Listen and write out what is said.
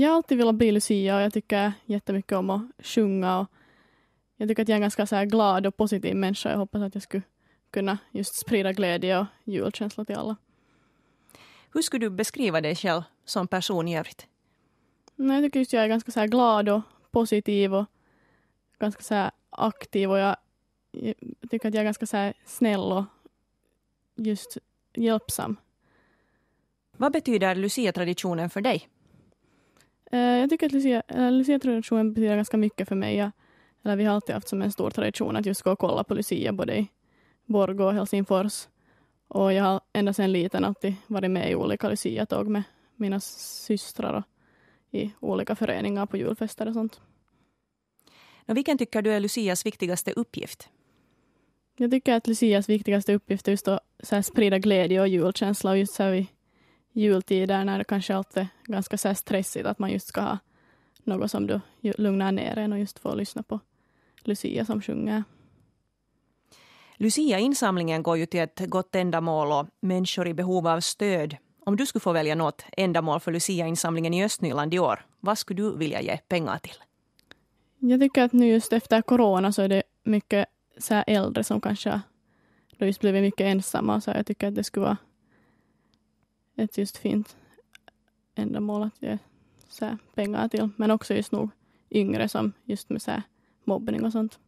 jag har alltid velat bli Lucia och jag tycker jättemycket om att sjunga. Och jag tycker att jag är en ganska så glad och positiv människa. Jag hoppas att jag skulle kunna just sprida glädje och julkänsla till alla. Hur skulle du beskriva dig själv som person i övrigt? Mm, jag tycker just jag är ganska så glad och positiv och ganska så aktiv och jag, tycker att jag är ganska så snäll och just hjälpsam. Vad betyder Lucia-traditionen för dig? Eh, jag tycker att Lucia, eh, lucia betyder ganska mycket för mig. Jag, eller vi har alltid haft som en stor tradition att just gå och kolla på Lucia både i Borgå och Helsingfors. Och jag har ända sedan liten alltid varit med i olika Lucia-tåg med mina systrar och i olika föreningar på julfester och sånt. Och vilken tycker du är Lucias viktigaste uppgift? Jag tycker att Lucias viktigaste uppgift är just att så sprida glädje och julkänsla och just så här jultider när det kanske alltid är ganska så stressigt att man just ska ha något som du lugnar ner en och just få lyssna på Lucia som sjunger. Lucia-insamlingen går ju till ett gott ändamål och människor i behov av stöd. Om du skulle få välja något ändamål för Lucia-insamlingen i Östnyland i år, vad skulle du vilja ge pengar till? Jag tycker att nu just efter corona så är det mycket så äldre som kanske har just blivit mycket ensamma. Så jag tycker att det skulle vara ett just fint ändamål att ge så pengar till. Men också just nog yngre som just med så mobbning och sånt.